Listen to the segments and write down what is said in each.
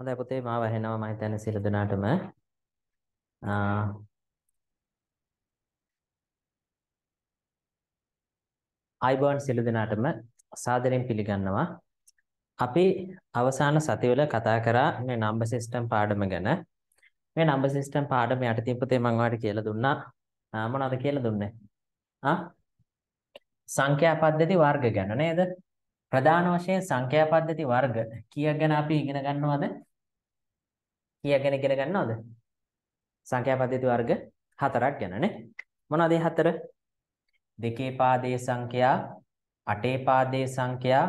හොඳයි පුතේ මාව ඇහෙනවා මම හිතන්නේ සියලු දෙනාටම අයිබෝන් සියලු දෙනාටම සාදරයෙන් පිළිගන්නවා අපි අවසාන සතිවල කතා කරා මේ නම්බර් සිස්ටම් පාඩම ගැන මේ නම්බර් සිස්ටම් පාඩම යටතේ පුතේ මම ඔයාලට කියලා දුන්නා මොනවද කියලා දුන්නේ ආ සංඛ්‍යා පද්ධති වර්ග ගැන නේද ප්‍රධාන වශයෙන් සංඛ්‍යා පද්ධති වර්ග කීයක් ගැන අපි ඉගෙන ගන්නවද කීයක් ගැන ඉගෙන ගන්නවද? සංඛ්‍යා පද්ධති වර්ග හතරක් ගැනනේ. මොනවද මේ හතර? දෙකේ පාදයේ සංඛ්‍යා, අටේ පාදයේ සංඛ්‍යා,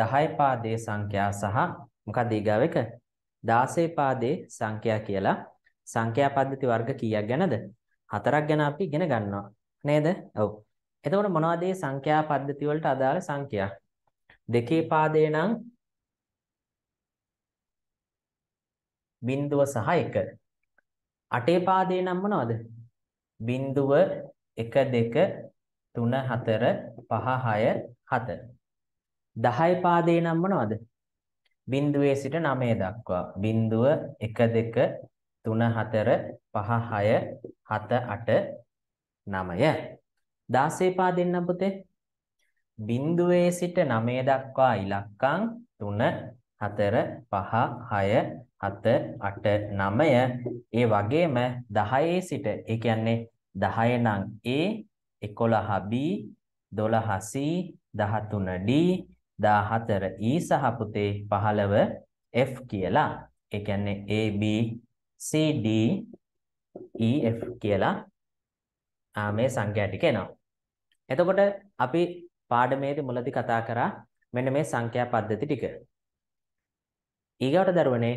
10 පාදයේ සංඛ්‍යා සහ මොකක්ද ඊගාව එක? 16 පාදයේ සංඛ්‍යා කියලා සංඛ්‍යා පද්ධති වර්ග කීයක් ගැනද? හතරක් ගැන අපි ඉගෙන ගන්නවා. නේද? ඔව්. එතකොට මොනවද මේ සංඛ්‍යා පද්ධති වලට අදාළ සංඛ්‍යා? දෙකේ පාදේ නම් බිඳුව සහ 1. අටේ පාදේ නම් මොනවද? බිඳුව 1 2 3 4 5 6 7. 10 පාදේ නම් මොනවද? බිඳුවේ සිට 9 දක්වා. බිඳුව 1 2 3 4 5 6 7 8 9. 16 පාදෙන් නම් පුතේ බිඳුවේ සිට 9 දක්වා ඉලක්කම් 3 හතර පහ හය හත අට නමය ඒ වගේම දහයේ සිට ඒ කියන්නේ දහය නම් ඒ එකොළහ බී දොළහ සී දහතුන ඩී දාහතර ඊ e සහ පුතේ පහළව F කියලා ඒ කියන්නේ A B C D E F කියලා ආ මේ සංඛ්‍යා ටික එනවා. එතකොට අපි පාඩමේදී මුලදී කතා කරා මෙන්න මේ සංඛ්‍යා පද්ධති ටික. ඊගවට දරුවනේ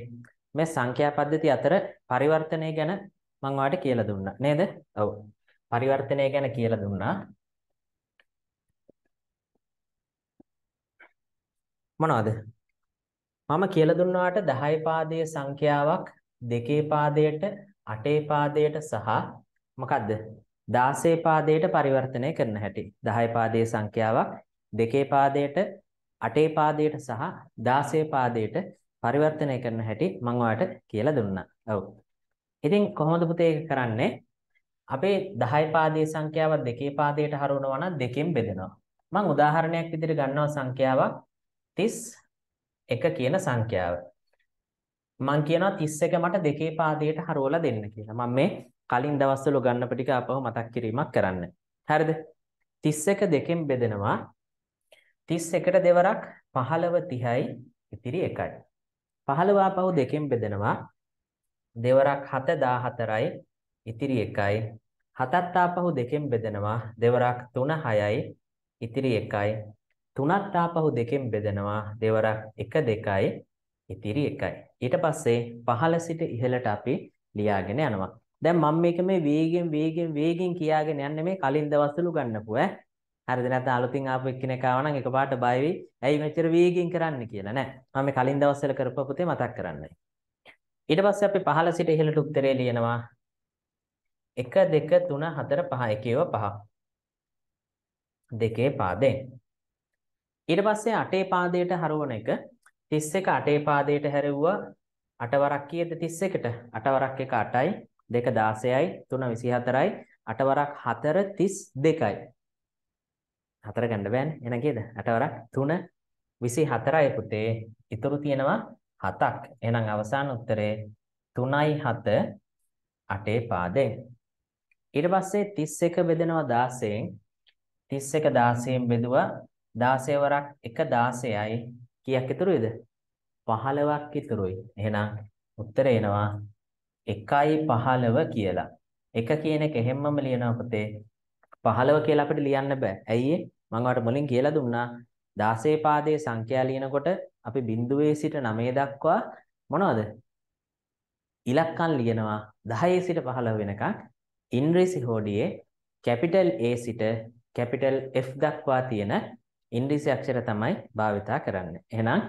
මේ සංඛ්‍යා පද්ධති අතර පරිවර්තනය ගැන මම ඔයාලට කියලා දුන්නා නේද? ඔව්. පරිවර්තනය ගැන කියලා දුන්නා. මොනවද? මම කියලා දුන්නාට 10 පාදයේ සංඛ්‍යාවක් දෙකේ පාදයට අටේ පාදයට සහ මොකද්ද 16 පාදයට පරිවර්තනය කරන හැටි 10 පාදයේ සංඛ්‍යාවක් දෙකේ පාදයට අටේ පාදයට සහ 16 පාදයට පරිවර්තනය කරන හැටි මම ඔයාලට කියලා දුන්නා. ඔව්. ඉතින් කොහොමද පුතේ ඒක කරන්නේ? අපේ 10 පාදයේ සංඛ්‍යාව දෙකේ පාදයට හරවනවා නම් දෙකෙන් බෙදෙනවා. මම උදාහරණයක් විදිහට ගන්නවා සංඛ්‍යාවක් 31 කියන සංඛ්‍යාව. මම කියනවා 31 මට දෙකේ පාදයට හරවලා දෙන්න කියලා. මම මේ කලින් දවස්වල ගන්නප ටික අපව මතක් කිරීමක් කරන්න. හරිද? 31 දෙකෙන් බෙදෙනවා. 31ට දෙවරක් 15 30යි ඉතිරි 1යි. 15 ආපහු දෙකෙන් බෙදෙනවා. දෙවරක් 7 14යි ඉතිරි 1යි. 7ත් ආපහු දෙකෙන් බෙදෙනවා. දෙවරක් 3 6යි ඉතිරි 1යි. 3ත් ආපහු දෙකෙන් බෙදෙනවා. දෙවරක් 1 2යි ඉතිරි 1යි. ඊට පස්සේ 15 සිට ඉහළට අපි ලියාගෙන යනවා. දැන් මම මේක මේ වේගෙන් වේගෙන් වේගෙන් කියාගෙන යන්නේ මේ කලින් දවස්වල ගන්නපුව ඈ හරිද නැත්නම් අලුතින් ආපු එක්කෙනෙක් ආව නම් එකපාරට බය වෙයි. ඇයි මෙච්චර වේගෙන් කරන්නේ කියලා නෑ. මම මේ කලින් දවස්වල කරපු පුතේ මතක් කරන්නයි. ඊට පස්සේ අපි පහළ සිට ඉහළට උත්තරේ ලියනවා. 1 2 3 4 5 එකේව පහ. දෙකේ පාදේ. ඊට පස්සේ අටේ පාදයට හරවන එක 31 අටේ පාදයට හැරෙව්වා. අට වරක් කීයද 31ට? අට වරක් එක 8යි, 2 16යි, 3 24යි, අට වරක් 4 32යි. හතර ගන්න බෑනේ එන කීයද 8 වරක් 3 24යි පුතේ ඉතුරු තියෙනවා 7ක් එහෙනම් අවසාන උත්තරේ 3යි 7 8 පාදේ ඊට පස්සේ 31 බෙදෙනවා 16න් 31 16න් බෙදුවා 16 වරක් 1 16යි කීයක් ඉතුරුයිද 15ක් ඉතුරුයි එහෙනම් උත්තරය එනවා 1යි 15 කියලා 1 කියන එක හැමමම ලියනවා පුතේ 15 කියලා අපිට ලියන්න බෑ. ඇයි ඒ? මම ඔයාලට මුලින් කියලා දුන්නා 16 පාදයේ සංඛ්‍යා ලියනකොට අපි බිඳුවේ සිට 9 දක්වා මොනවද? ඉලක්කම් ලියනවා 10 සිට 15 වෙනකන්. ඉන්රිසි හෝඩියේ කැපිටල් A සිට කැපිටල් F දක්වා තියෙන ඉන්රිසි අක්ෂර තමයි භාවිතා කරන්නේ. එහෙනම්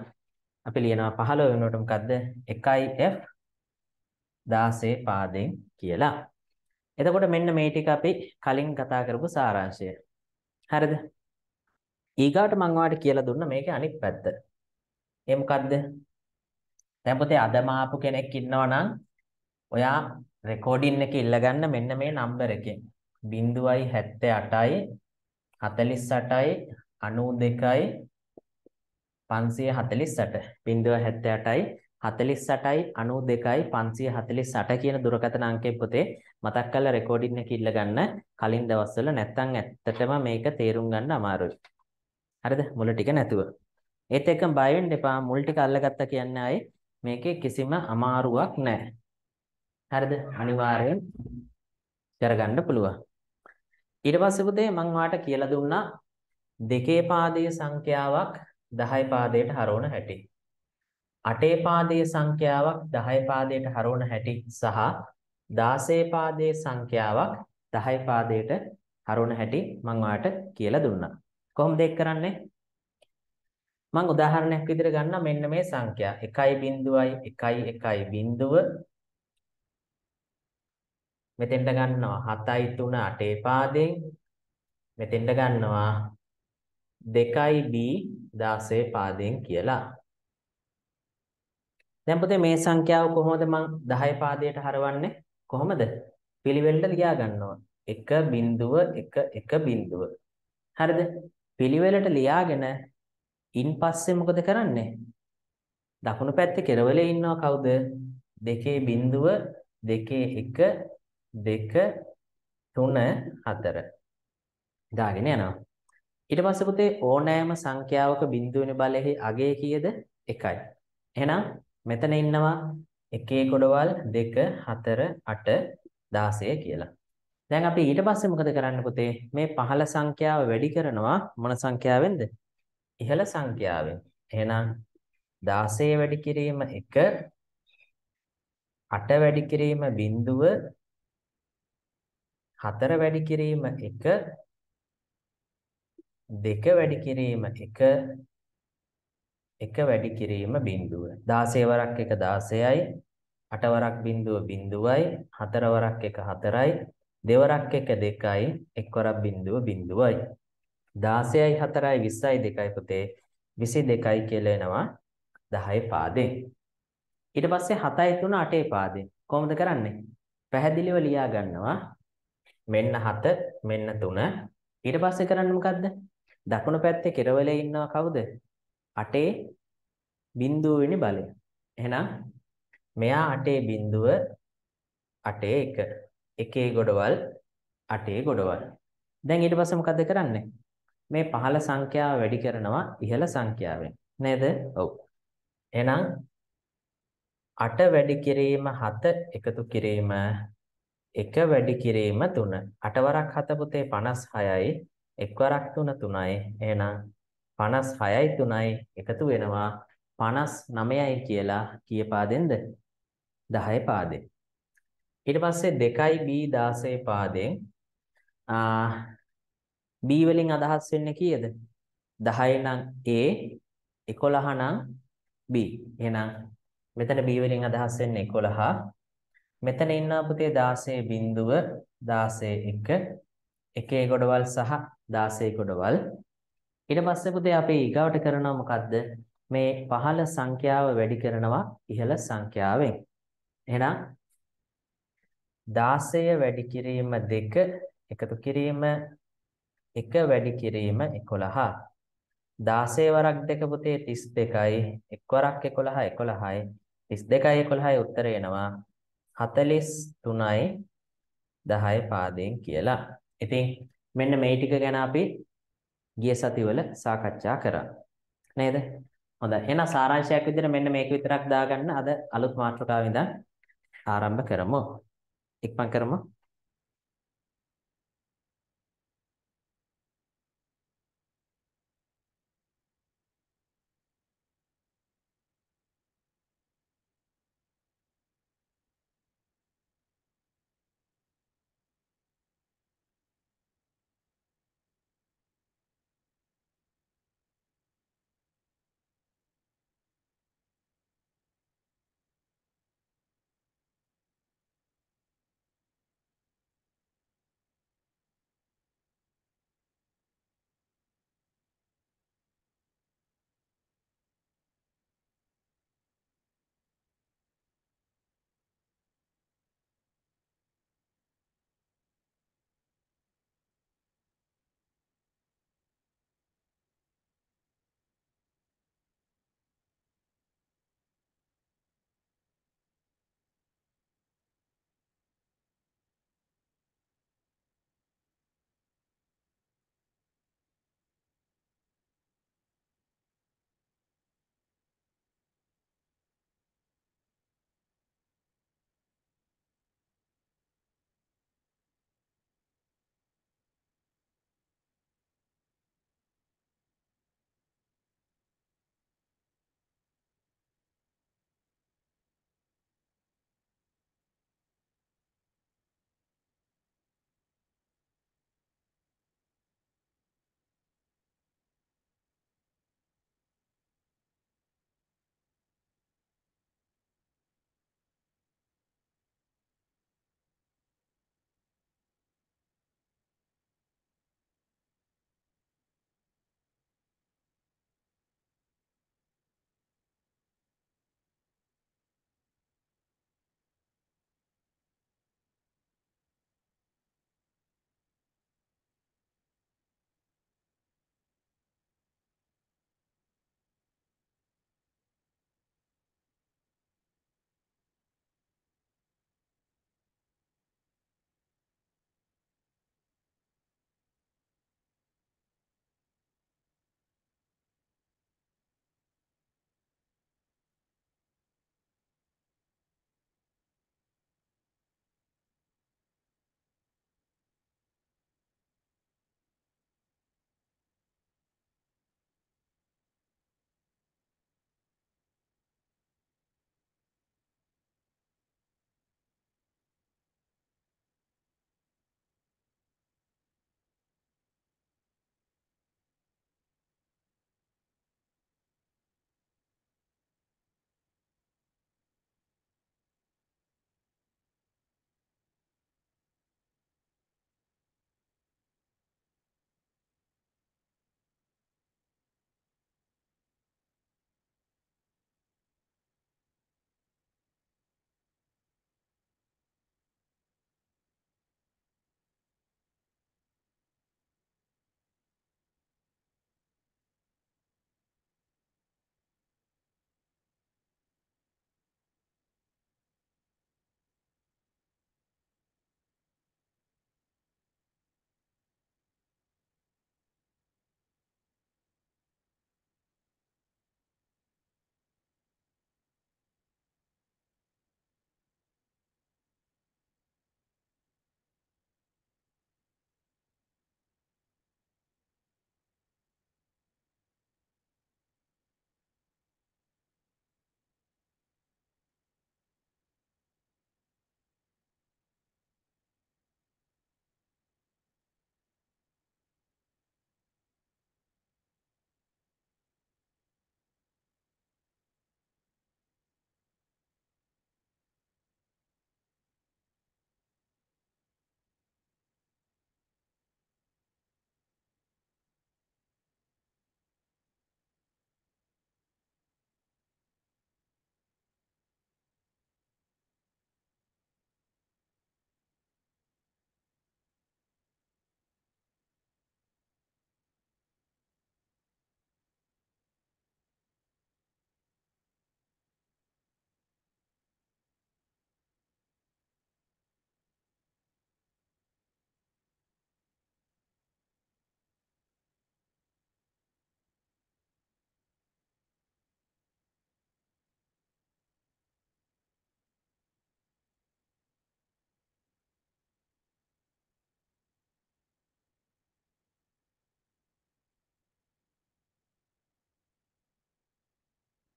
අපි ලියනවා 15 වෙනකොට මොකද්ද? 1F 16 පාදෙන් කියලා. එතකොට මෙන්න මේ ටික අපි කලින් කතා කරපු සාරාංශය. හරිද? ඊගාට මම ඔයාලට කියලා දුන්න මේකේ අනිත් පැත්ත. ඒ මොකද්ද? දැන් පුතේ අදම ආපු කෙනෙක් ඉන්නවා නම් ඔයා රෙකෝඩින් එක ඉල්ලගන්න මෙන්න මේ නම්බර එකෙන් 0.78යි 48යි 92යි 548 0.78යි 48යි 92යි 548 කියන දුරකථන අංකයෙන් පුතේ මතක් කරලා රෙකෝඩින් එක ඉල්ල ගන්න කලින් දවස්වල නැත්නම් ඇත්තටම මේක තේරුම් ගන්න අමාරුයි. හරිද? මුල ටික නැතුව. ඒත් එක්කම බය වෙන්න එපා. මුල් ටික අල්ලගත්තා කියන්නේ ආයේ මේකේ කිසිම අමාරුවක් නැහැ. හරිද? අනිවාර්යෙන් කරගන්න පුළුවන්. ඊට පස්සේ පුතේ මම ඔයාලට කියලා දුන්නා දෙකේ පාදයේ සංඛ්‍යාවක් 10 පාදයට හරවන හැටි. අටේ පාදයේ සංඛ්‍යාවක් 10 පාදයට හරවන හැටි සහ 16 පාදයේ සංඛ්‍යාවක් 10 පාදයට හරවන හැටි මම ඔයාලට කියලා දුන්නා. කොහොමද ඒක කරන්නේ? මම උදාහරණයක් විදිහට ගන්න මෙන්න මේ සංඛ්‍යා 1.1 1.1 මෙතෙන්ට ගන්නවා 7යි 3 8 පාදයෙන් මෙතෙන්ට ගන්නවා 2යි b 16 පාදයෙන් කියලා දැන් පුතේ මේ සංඛ්‍යාව කොහොමද මං 10 පාදයට හරවන්නේ? කොහොමද? පිළිවෙලට ලියා ගන්නවා. 1.1.1. හරිද? පිළිවෙලට ලියාගෙන ඉන් පස්සේ මොකද කරන්නේ? දකුණු පැත්තේ කෙරවලේ ඉන්නවා කවුද? 2.2.1.2.3.4. දාගෙන යනවා. ඊට පස්සේ පුතේ ඕනෑම සංඛ්‍යාවක බිඳුවන බලයේ අගය කීයද? 1යි. එහෙනම් මෙතන ඉන්නවා එකේ ගොඩවල් 2 4 8 16 කියලා. දැන් අපි ඊට පස්සේ මොකද කරන්න පුතේ? මේ පහළ සංඛ්‍යාව වැඩි කරනවා මොන සංඛ්‍යාවෙන්ද? ඉහළ සංඛ්‍යාවෙන්. එහෙනම් 16 වැඩි කිරීම 1 8 වැඩි කිරීම 0 4 වැඩි කිරීම 1 දෙක වැඩි කිරීම 1 එක වැඩි කිරීම බිඳුව. 16 වරක් එක 16යි, 8 වරක් බිඳුව බිඳුවයි, 4 වරක් එක 4යි, දෙවරක් එක 2යි, එක් වරක් බිඳුව බිඳුවයි. 16යි 4යි 20යි 2යි පුතේ 22යි කියලා එනවා 10 පාදෙන්. ඊට පස්සේ 7යි 3 8 පාදෙන්. කොහොමද කරන්නේ? පැහැදිලිව ලියා ගන්නවා. මෙන්න 7 මෙන්න 3 ඊට පස්සේ කරන්නේ මොකද්ද? දකුණු පැත්තේ කෙරවලේ ඉන්නවා කවුද? 8 බිඳුව වෙනි බලය. එහෙනම් මෙයා 8 බිඳුව 8 1. එකේ ගොඩවල් 8 ගොඩවල්. දැන් ඊට පස්සේ මොකද කරන්නේ? මේ පහළ සංඛ්‍යාව වැඩි කරනවා ඉහළ සංඛ්‍යාවෙන්. නේද? ඔව්. එහෙනම් 8 වැඩි කිරීම 7 එකතු කිරීම 1 වැඩි කිරීම 3. 8 වරක් 7 පුතේ 56යි. 1 වරක් 3 3යි. එහෙනම් 56යි 3යි එකතු වෙනවා 59යි කියලා කීය පාදෙන්ද 10 පාදෙන් ඊට පස්සේ 2යි b 16 පාදෙන් b වලින් අදහස් වෙන්නේ කීයද 10 නම් a 11 නම් b එහෙනම් මෙතන b වලින් අදහස් වෙන්නේ 11 මෙතන ඉන්න පුතේ 16 බිඳුව 16 එක එකේ ගොඩවල් සහ 16 ගොඩවල් ඊට පස්සේ පුතේ අපි ඊගාවට කරනවා මොකද්ද? මේ පහළ සංඛ්‍යාව වැඩි කරනවා ඉහළ සංඛ්‍යාවෙන්. එහෙනම් 16 වැඩි කිරීම 2 එකතු කිරීම 1 වැඩි කිරීම 11. 16 වරක් 2 පුතේ 32යි. 1 වරක් 11 11යි. 32යි 11යි උත්තර එනවා 43යි 10 පාදයෙන් කියලා. ඉතින් මෙන්න මේ ටික ගැන අපි ගිය සතිවල සාකච්ඡා කරා. නේද? හොඳයි. එහෙනම් සාරාංශයක් විදිහට මෙන්න මේක විතරක් දාගන්න අද අලුත් මාතෘකාව ඉදන් ආරම්භ කරමු. ඉක්මන් කරමු.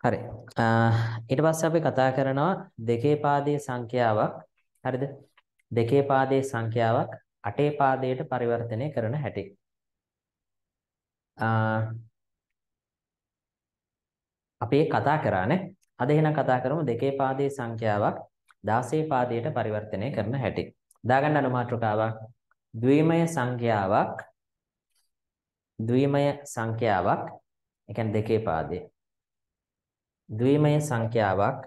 හරි. ඊට පස්සේ අපි කතා කරනවා දෙකේ පාදයේ සංඛ්‍යාවක්. හරිද? දෙකේ පාදයේ සංඛ්‍යාවක් අටේ පාදයට පරිවර්තනය කරන හැටි. අපි කතා කරානේ. අද එහෙනම් කතා කරමු දෙකේ පාදයේ සංඛ්‍යාවක් 16 පාදයට පරිවර්තනය කරන හැටි. දාගන්න අනුමාත්‍රකාවක් ද්විමය සංඛ්‍යාවක් ද්විමය සංඛ්‍යාවක් ඒ කියන්නේ දෙකේ පාදයේ ද්විමය සංඛ්‍යාවක්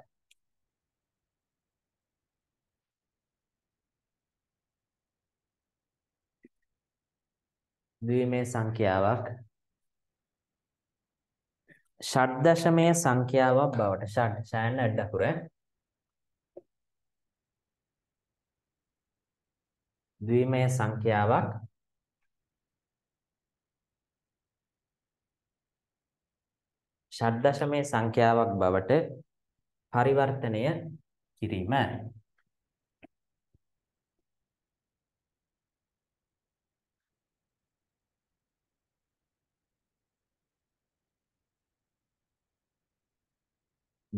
ද්විමය සංඛ්‍යාවක් ෂඩ්දශමය සංඛ්‍යාවක් බවට ෂඩ් ෂෑන් අඩ්ඩකුර ද්විමය සංඛ්‍යාවක් ෂඩ්දශමයේ සංඛ්‍යාවක් බවට පරිවර්තනය කිරීම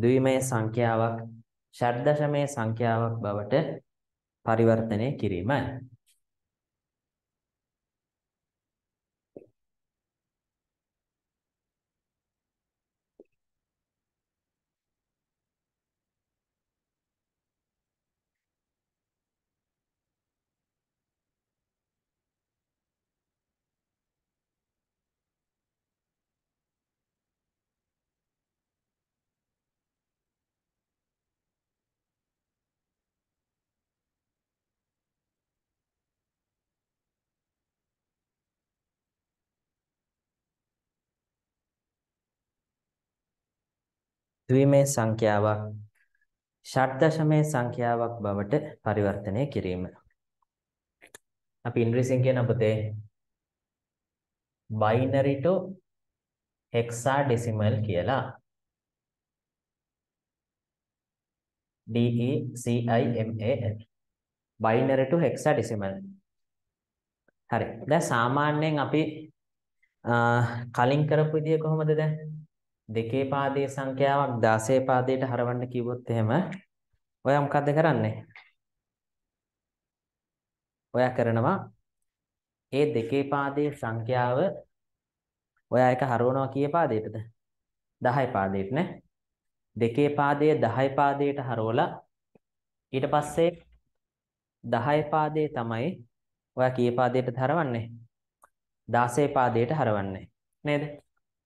ද්විමය සංඛ්‍යාවක් ෂඩ්දශමයේ සංඛ්‍යාවක් බවට පරිවර්තනය කිරීම ද්විමේ සංඛ්‍යාවක් ෂට්දශමේ සංඛ්‍යාවක් බවට පරිවර්තනය කිරීම. අපි ඉංග්‍රීසියෙන් කියන අපතේ බයිනරි to hexadecimal කියලා. D E C I M A L. Binary to hexadecimal. හරි. දැන් සාමාන්‍යයෙන් අපි කලින් කරපු විදිය කොහොමද දැන්? දෙකේ පාදයේ සංඛ්‍යාවක් 16 පාදයට හරවන්න කිව්වොත් එහෙම ඔයා මොකද කරන්නේ? ඔයා කරනවා ඒ දෙකේ පාදයේ සංඛ්‍යාව ඔයා එක හරවනවා කීය පාදයටද? 10 පාදයට නේ. දෙකේ පාදයේ 10 පාදයට හරවලා ඊට පස්සේ 10 පාදයේ තමයි ඔයා කීය පාදයටද හරවන්නේ? 16 පාදයට හරවන්නේ. නේද?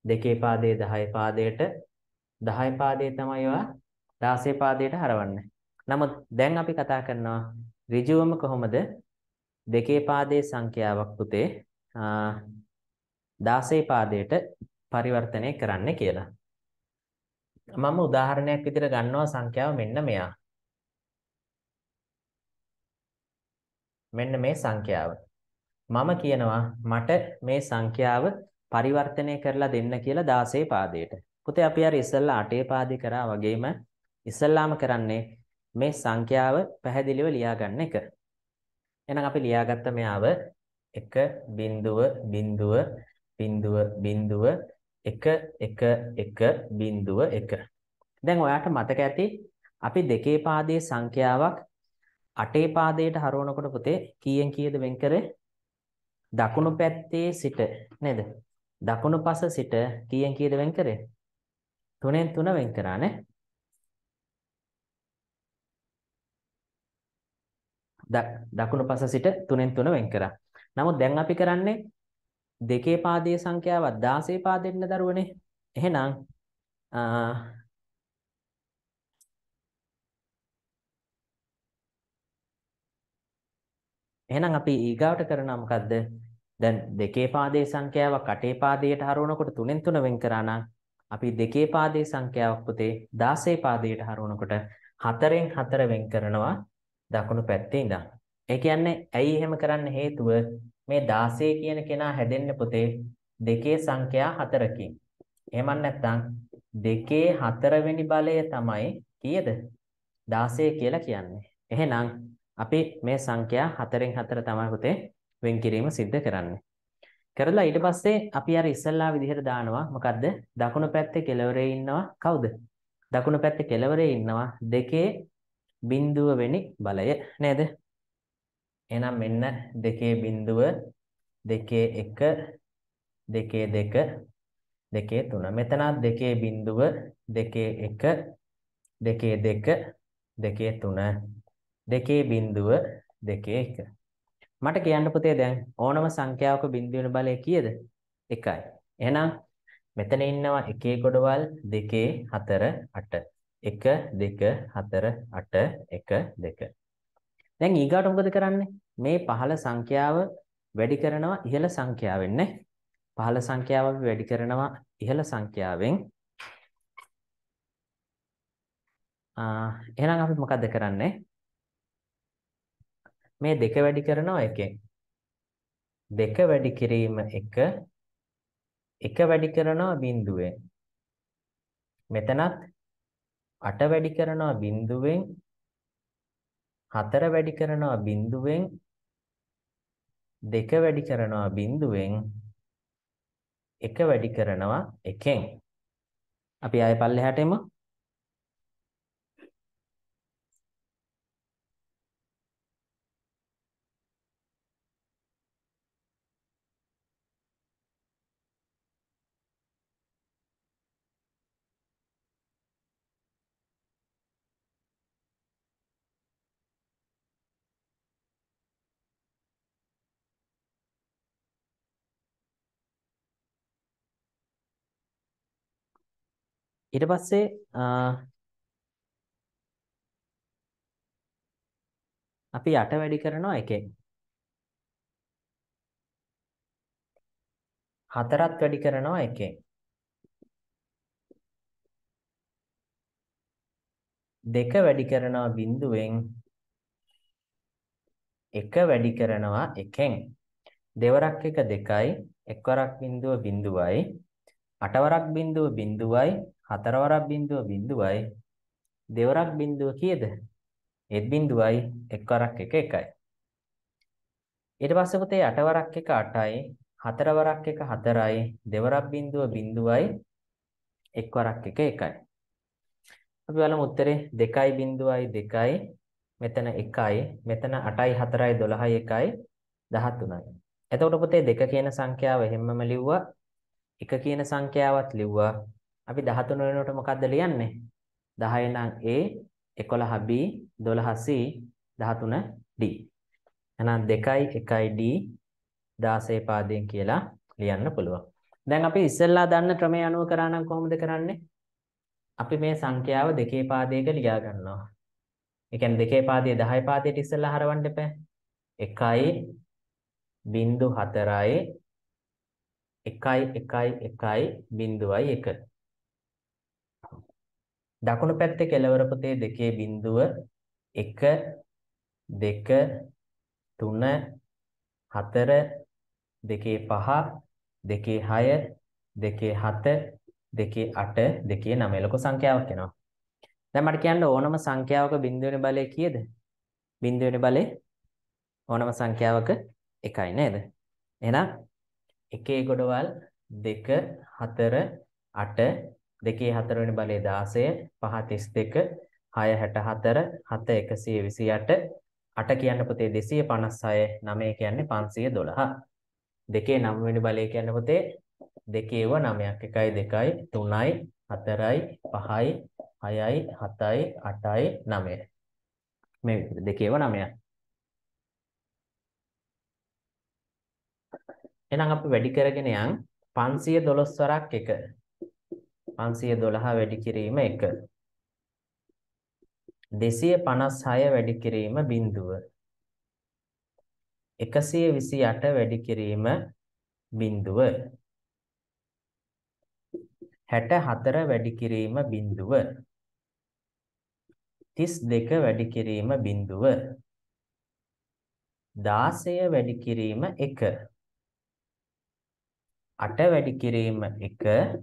දෙකේ පාදයේ 10 පාදයට 10 පාදයේ තමයි ඔයා 16 පාදයට හරවන්නේ. නමුත් දැන් අපි කතා කරනවා ඍජුවම කොහොමද දෙකේ පාදයේ සංඛ්‍යාවක් පුතේ 16 පාදයට පරිවර්තනය කරන්න කියලා. මම උදාහරණයක් විදිහට ගන්නවා සංඛ්‍යාව මෙන්න මෙයා. මෙන්න මේ සංඛ්‍යාව. මම කියනවා මට මේ සංඛ්‍යාව පරිවර්තනය කරලා දෙන්න කියලා 16 පාදයට. පුතේ අපි අර ඉස්සෙල්ලා 8 පාදේ කරා වගේම ඉස්සෙල්ලාම කරන්නේ මේ සංඛ්‍යාව පැහැදිලිව ලියාගන්න එක. එහෙනම් අපි ලියාගත්ත මෙයාව 1 බිඳුව බිඳුව බිඳුව බිඳුව 1 1 1 බිඳුව 1. දැන් ඔයාට මතක ඇති අපි දෙකේ පාදයේ සංඛ්‍යාවක් අටේ පාදයට හරවනකොට පුතේ කීයෙන් කීයද වෙන් කරේ? දකුණු පැත්තේ සිට නේද? දකුණු පස සිට කීයෙන් කීයද වෙන් කරේ? 3ෙන් 3 වෙන් කරා නේ. දකුණු පස සිට 3ෙන් 3 වෙන් කරා. නමුත් දැන් අපි කරන්නේ දෙකේ පාදයේ සංඛ්‍යාව 16 පාදෙන්න දරුවනේ. එහෙනම් එහෙනම් අපි ඊගාවට කරනවා මොකද්ද? දැන් දෙකේ පාදයේ සංඛ්‍යාවක් අටේ පාදයට හරවනකොට තුනෙන් තුන වෙන් කරා නම් අපි දෙකේ පාදයේ සංඛ්‍යාවක් පුතේ 16 පාදයට හරවනකොට හතරෙන් හතර වෙන් කරනවා දකුණු පැත්තේ ඉඳන්. ඒ කියන්නේ ඇයි එහෙම කරන්න හේතුව මේ 16 කියන කෙනා හැදෙන්නේ පුතේ දෙකේ සංඛ්‍යා හතරකින්. එහෙම නැත්නම් දෙකේ හතරවෙනි බලය තමයි කීයද? 16 කියලා කියන්නේ. එහෙනම් අපි මේ සංඛ්‍යා හතරෙන් හතර තමයි පුතේ වෙන් කිරීම සිද්ධ කරන්නේ. කරලා ඊට පස්සේ අපි අර ඉස්සල්ලා විදිහට දානවා මොකද්ද? දකුණු පැත්තේ කෙළවරේ ඉන්නවා කවුද? දකුණු පැත්තේ කෙළවරේ ඉන්නවා දෙකේ බිඳුව වෙනි බලය නේද? එහෙනම් මෙන්න දෙකේ බිඳුව දෙකේ එක දෙකේ දෙක දෙකේ තුන. මෙතනත් දෙකේ බිඳුව දෙකේ එක දෙකේ දෙක දෙකේ තුන දෙකේ බිඳුව දෙකේ එක මට කියන්න පුතේ දැන් ඕනම සංඛ්‍යාවක බිඳු වෙන බලය කීයද? 1යි. එහෙනම් මෙතන ඉන්නවා 1 ගොඩවල් 2 4 8. 1 2 4 8 1 2. දැන් ඊගාට මොකද කරන්නේ? මේ පහළ සංඛ්‍යාව වැඩි කරනවා ඉහළ සංඛ්‍යාවෙන් නේ. පහළ සංඛ්‍යාව අපි වැඩි කරනවා ඉහළ සංඛ්‍යාවෙන්. ආ එහෙනම් අපි මොකද කරන්නේ? මේ දෙක වැඩි කරනවා එකෙන්. දෙක වැඩි කිරීම එක එක වැඩි කරනවා බිඳුවෙන්. මෙතනත් අට වැඩි කරනවා බිඳුවෙන් හතර වැඩි කරනවා බිඳුවෙන් දෙක වැඩි කරනවා බිඳුවෙන් එක වැඩි කරනවා එකෙන් අපි ආයෙ පල්ලෙහාට එමු ඊට පස්සේ අපි යට වැඩි කරනවා එකෙන්. හතරත් වැඩි කරනවා එකෙන්. දෙක වැඩි කරනවා බිඳුවෙන්. එක වැඩි කරනවා එකෙන්. දෙවරක් එක දෙකයි, එක්වරක් බිඳුව බිඳුවයි, අටවරක් බිඳුව බිඳුවයි, හතරවරක් බිඳුව බිඳුවයි දෙවරක් බිඳුව කීයද? ඒත් බිඳුවයි එක්වරක් එක එකයි. ඊට පස්සේ පුතේ අටවරක් එක 8යි හතරවරක් එක 4යි දෙවරක් බිඳුව බිඳුවයි එක්වරක් එක එකයි. අපි බලමු උත්තරේ 2.2යි 2යි මෙතන 1යි මෙතන 8යි 4යි 12යි 1යි 13යි. එතකොට පුතේ 2 කියන සංඛ්‍යාව එහෙම්මම ලිව්වා 1 කියන සංඛ්‍යාවත් ලිව්වා අපි 13 වෙනුවට මොකද්ද ලියන්නේ? 10 නම් A 11 B 12 C 13 D. එහෙනම් 2යි 1යි D 16 පාදයෙන් කියලා ලියන්න පුළුවන්. දැන් අපි ඉස්සෙල්ලා දන්න ක්‍රමය අනුව කරා නම් කොහොමද කරන්නේ? අපි මේ සංඛ්‍යාව දෙකේ පාදයක ලියා ගන්නවා. ඒ කියන්නේ දෙකේ පාදයේ 10 පාදයට ඉස්සෙල්ලා හරවන්න එපා. 1.4යි 1.1.1.1 දකුණු පැත්තේ කෙළවර පොතේ දෙකේ බිඳුව 1 2 3 4 දෙකේ 5 දෙකේ 6 දෙකේ 7 දෙකේ 8 දෙකේ 9 ලොකු සංඛ්‍යාවක් එනවා. දැන් මට කියන්න ඕනම සංඛ්‍යාවක බිඳුවේ බලය කීයද? බිඳුවේ බලය ඕනම සංඛ්‍යාවක 1යි නේද? එහෙනම් 1 ගොඩවල් 2 4 8 දෙකේ හතරවෙනි බලය 16, පහ 32, 6 64, 7 128, 8 කියන්නේ පුතේ 256, 9 කියන්නේ 512. දෙකේ නවවෙනි බලය කියන්නේ පුතේ දෙකේව 9ක් 1යි 2යි 3යි 4යි 5යි 6යි 7යි 8යි 9යි මේ විදිහට දෙකේව 9ක් එහෙනම් අපි වැඩි කරගෙන යන් 512 වරක් 1 512 වැඩි කිරීම 1 256 වැඩි කිරීම බිඳුව 128 වැඩි කිරීම බිඳුව 64 වැඩි කිරීම බිඳුව 32 වැඩි කිරීම බිඳුව 16 වැඩි කිරීම 1 8 වැඩි කිරීම 1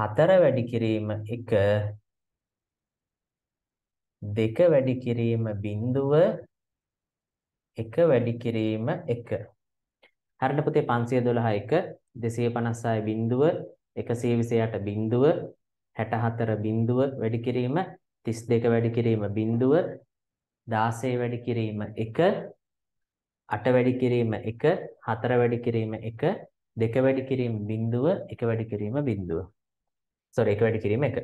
4 වැඩි කිරීම 1 2 වැඩි කිරීම බිඳුව 1 වැඩි කිරීම 1 හරියට පුතේ 512 1 256 බිඳුව 128 බිඳුව 64 බිඳුව වැඩි කිරීම 32 වැඩි කිරීම බිඳුව 16 වැඩි කිරීම 1 8 වැඩි කිරීම 1 4 වැඩි කිරීම 1 2 වැඩි කිරීම බිඳුව 1 වැඩි කිරීම බිඳුව සෝරි එක වැඩි කිරීම එක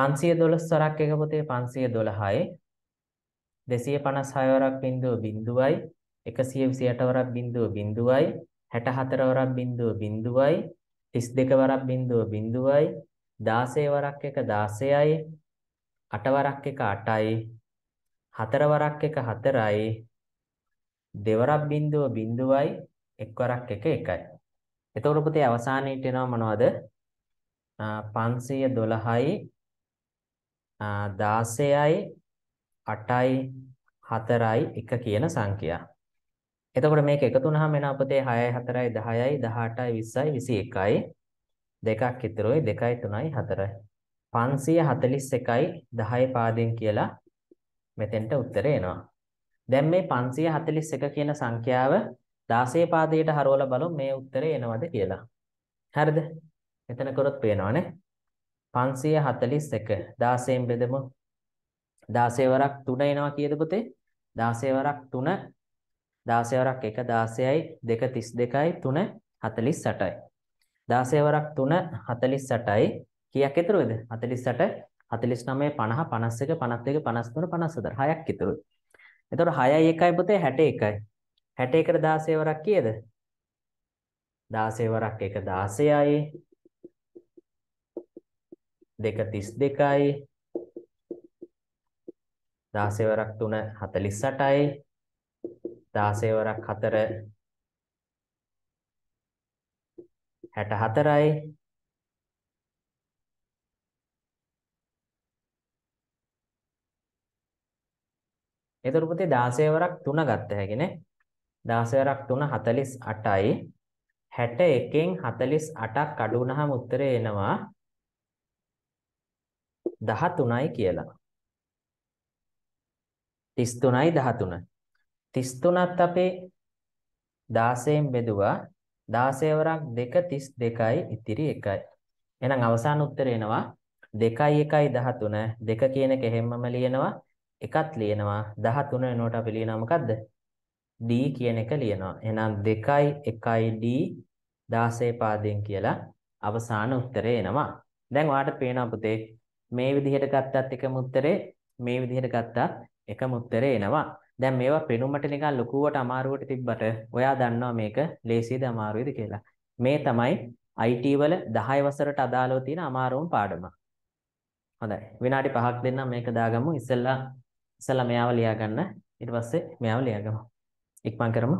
512 වරක් එක පොතේ 512යි 256 වරක් බිඳුව බිඳුවයි 128 වරක් බිඳුව බිඳුවයි 64 වරක් බිඳුව බිඳුවයි 32 වරක් බිඳුව බිඳුවයි 16 වරක් එක 16යි 8 වරක් එක 8යි 4 වරක් එක 4යි දෙවරක් බිඳුව බිඳුවයි එක් වරක් එක එකයි. එතකොට පුතේ අවසානයේට එනවා මොනවද? පන්සිය දොළහයි දාසයයි අටයි හතරයි එක කියන සංඛ්‍යා. එතකොට මේක එකතු වුණාම එන අපතේ 6යි 4යි 10යි 18යි 20යි 21යි දෙකක් ඉතුරුයි 2යි 3යි 4යි 541යි 10 පාදෙන් කියලා මෙතෙන්ට උත්තරය එනවා. දැන් මේ 541 කියන සංඛ්‍යාව 16 පාදයට හරවලා බලමු මේ උත්තරේ එනවද කියලා. හරිද? මෙතන කරොත් පේනවනේ 541 16න් බෙදමු 16 වරක් 3 එනවා කීයද පුතේ 16 වරක් 3 16 වරක් 1 16යි 2 32යි 3 48යි 16 වරක් 3 48යි කීයක් ඉතුරු වෙද 48 49 50 51 52 53 54 හයක් ඉතුරුයි එතකොට 6යි 1යි පුතේ 61යි 61ට 16 වරක් කීයද 16 වරක් 1 16යි දෙක 32යි 16 වරක් 3 48යි 16 වරක් 4 64යි එතකොට පුතේ 16 වරක් 3 ගත්ත හැකිනේ 16 වරක් 3 48යි 61න් 48ක් අඩු වුණාම උත්තරේ එනවා 13යි කියලා. 33යි 13. 33ත් අපේ 16ෙන් බෙදුවා 16 වරක් 2 32යි ඉතිරි 1යි. එහෙනම් අවසාන උත්තරය එනවා 2යි 1යි 13. 2 කියන එක හැමම ලියනවා. එකත් ලියනවා. 13 වෙනකොට අපි ලියනවා මොකද්ද? D කියන එක ලියනවා. එහෙනම් 2යි 1යි D 16 පාදයෙන් කියලා අවසාන උත්තරය එනවා. දැන් ඔයාලට පේනවා පුතේ මේ විදිහට ගත්තත් එකම උත්තරේ මේ විදිහට ගත්තත් එකම උත්තරේ එනවා. දැන් මේවා පෙනුමට නිකන් ලකුවට අමාරුවට තිබ්බට ඔයා දන්නවා මේක ලේසියද අමාරුයිද කියලා. මේ තමයි IT වල 10 වසරට අදාළව තියෙන අමාරුම පාඩම. හොඳයි. විනාඩි 5ක් දෙන්නම් මේක දාගමු. ඉස්සෙල්ලා ඉස්සෙල්ලා මෙයාව ලියා ගන්න. ඊට පස්සේ මෙයාව ලියා ගමු. ඉක්මන් කරමු.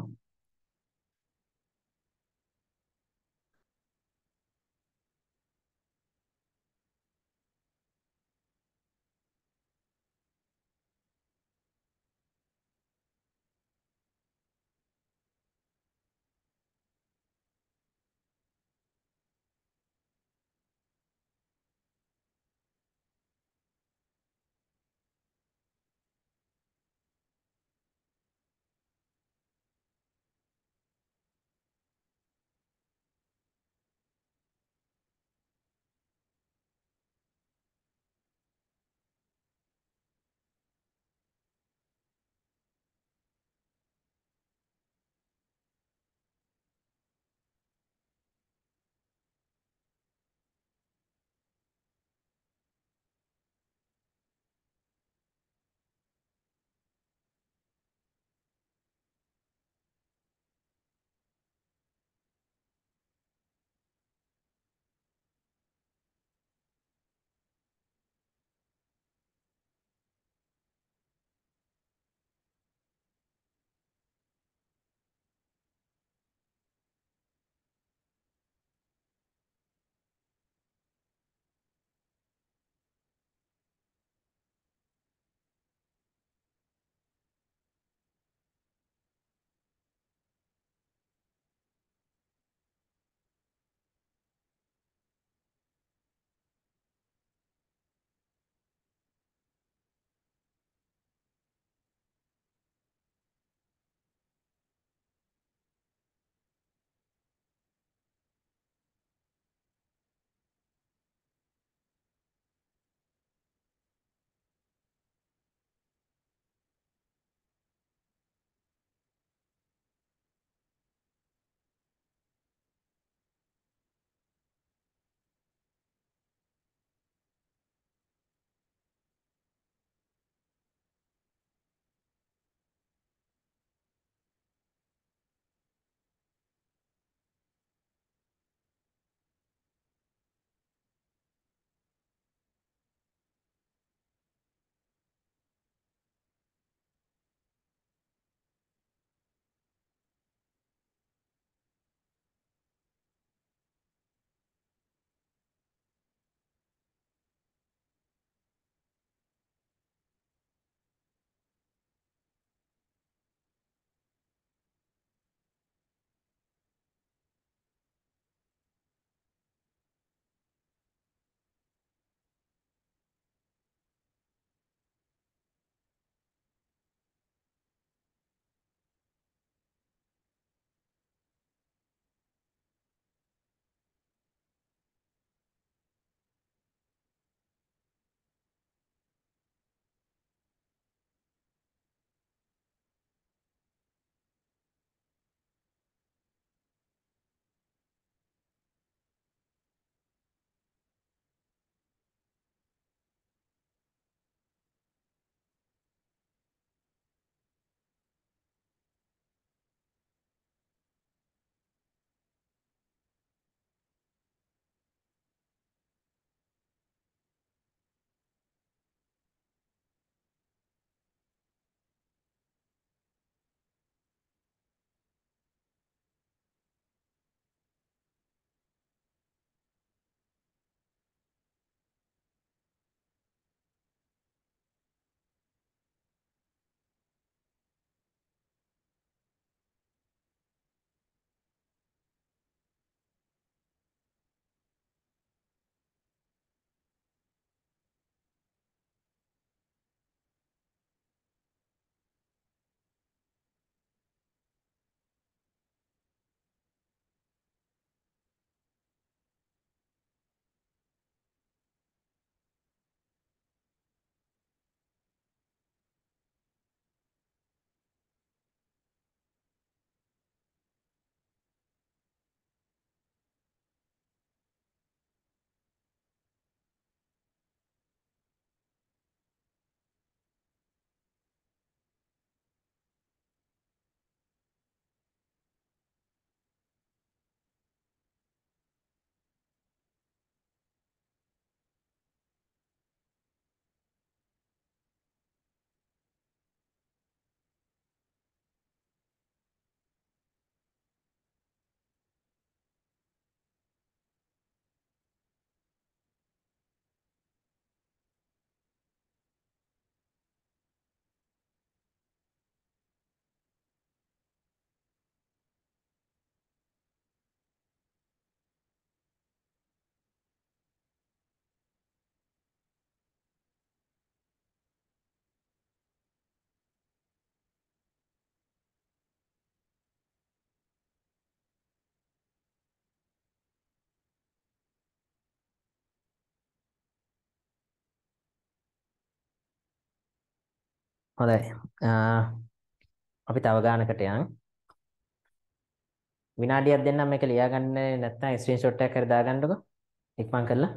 හොඳයි. අපි තව ගානකට යන්. විනාඩියක් දෙන්නම් මේක ලියාගන්න නැත්නම් ස්ක්‍රීන්ෂොට් එකක් හරි දාගන්නකෝ. ඉක්මන් කරලා.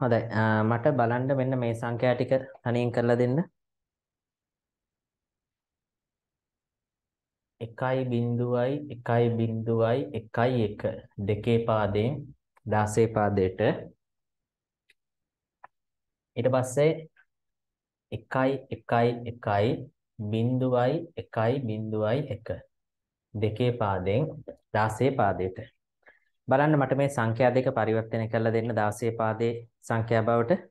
හොඳයි මට බලන්න මෙන්න මේ සංඛ්‍යා ටික තනියෙන් කරලා දෙන්න 1.0යි 1.0යි 1.1 දෙකේ පාදයෙන් 16 පාදයට ඊට පස්සේ 1.1 1.0යි 1.0යි 1 දෙකේ පාදයෙන් 16 පාදයට බලන්න මට මේ සංඛ්‍යා දෙක පරිවර්තනය කරලා දෙන්න 16 පාදයේ සංඛ්‍යා බවට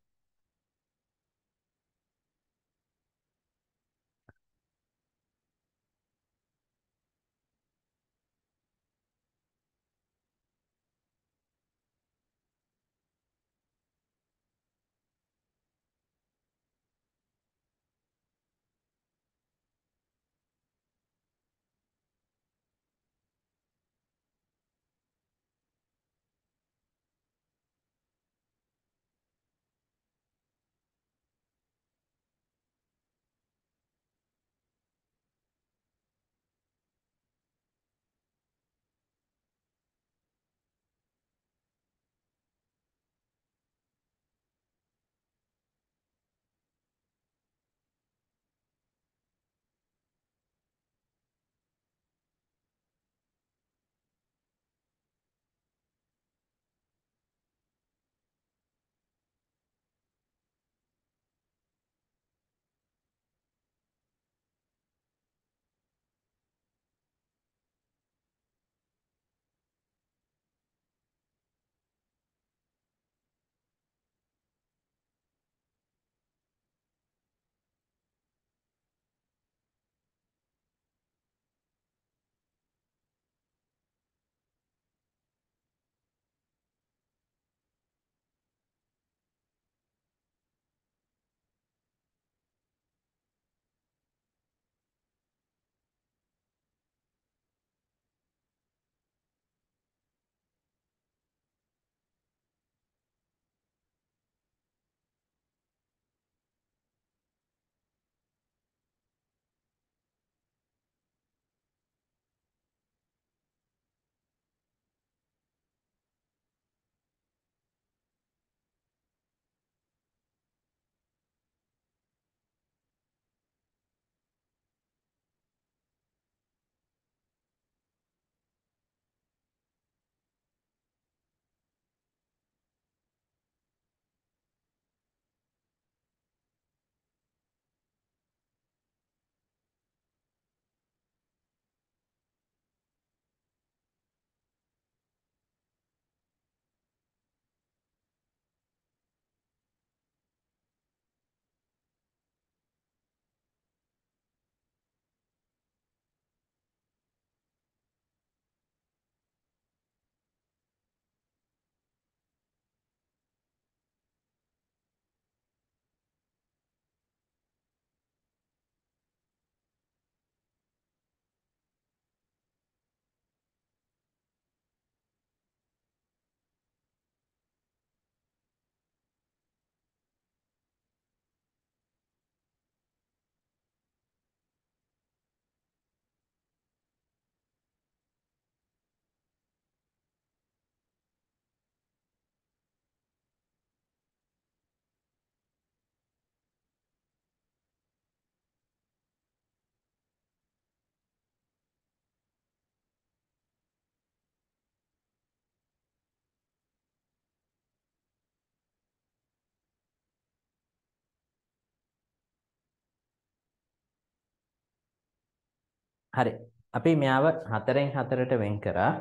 හරි. අපි මෙයාව හතරෙන් හතරට වෙන් කරා.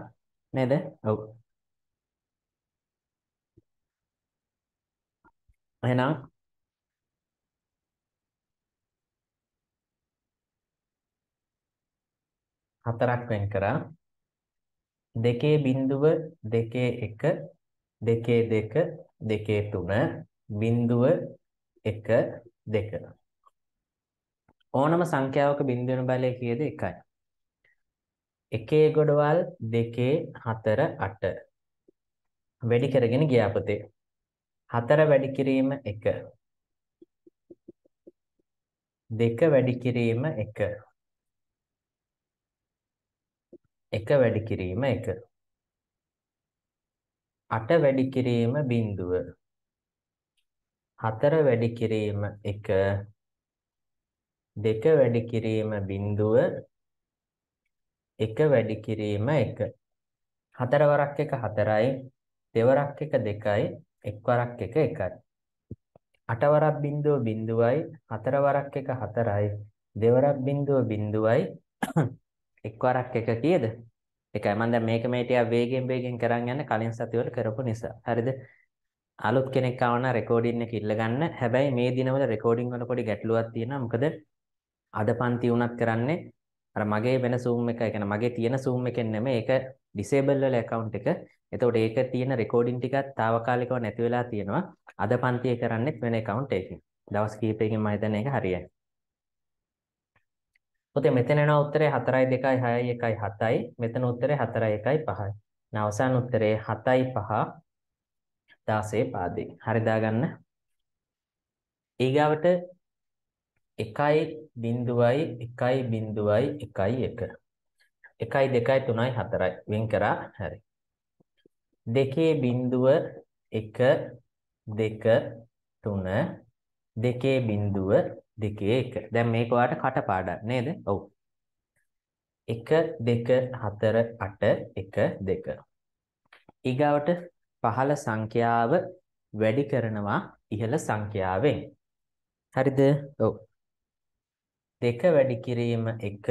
නේද? ඔව්. එහෙනම් හතරක් වෙන් කරා. දෙකේ බිඳුව දෙකේ එක දෙකේ දෙක දෙකේ තුන බිඳුව එක දෙක ඕනම සංඛ්‍යාවක බිඳුවන බලය කීයද එකයි එකේ ගොඩවල් දෙකේ හතර අට වැඩි කරගෙන ගියාපතේ හතර වැඩි කිරීම එක දෙක වැඩි කිරීම එක එක වැඩි කිරීම එක අට වැඩි කිරීම බිඳුව හතර වැඩි කිරීම එක දෙක වැඩි කිරීම බිඳුව එක වැඩි කිරීම එක. හතරවරක් එක හතරයි, දෙවරක් එක දෙකයි, එක්වරක් එක එකයි. අටවරක් බිඳුව බිඳුවයි, හතරවරක් එක හතරයි, දෙවරක් බිඳුව බිඳුවයි, එක්වරක් එක කීයද? එකයි. මම දැන් මේක මේ ටික වේගෙන් වේගෙන් කරන් යන කලින් සතිවල කරපු නිසා. හරිද? අලුත් කෙනෙක් ආව නම් රෙකෝඩින් එක ඉල්ල ගන්න. හැබැයි මේ දිනවල රෙකෝඩින් වල පොඩි ගැටලුවක් තියෙනවා. මොකද අද පන්ති උනත් කරන්නේ අර මගේ වෙන Zoom එක, يعني මගේ තියෙන Zoom එකෙන් නෙමෙයි ඒක disable වෙලා account එක. එතකොට ඒක තියෙන recording ටිකත් తాවකාලිකව නැති වෙලා තියෙනවා. අද පන්තිය කරන්නේත් වෙන account එකකින්. දවස් කිහිපයකින් මම හිතන්නේ ඒක හරියයි. පුතේ මෙතන එන උත්තරේ 4යි 2යි 6යි 1යි 7යි. මෙතන උත්තරේ 4යි 1යි 5යි. න අවසාන උත්තරේ 7යි 5 16 පාදේ. හරි දාගන්න. ඊගාවට 1යි බිඳුවයි එකයි බිඳුවයි එකයි එක. එකයි දෙකයි තුනයි හතරයි වෙන් කරා හරි. දෙකේ බිඳුව එක දෙක තුන දෙකේ බිඳුව දෙකේ එක. දැන් මේක ඔයාලට කටපාඩම් නේද? ඔව්. 1 2 4 8 1 2. ඊගාවට පහළ සංඛ්‍යාව වැඩි කරනවා ඉහළ සංඛ්‍යාවෙන්. හරිද? ඔව්. දෙක වැඩි කිරීම එක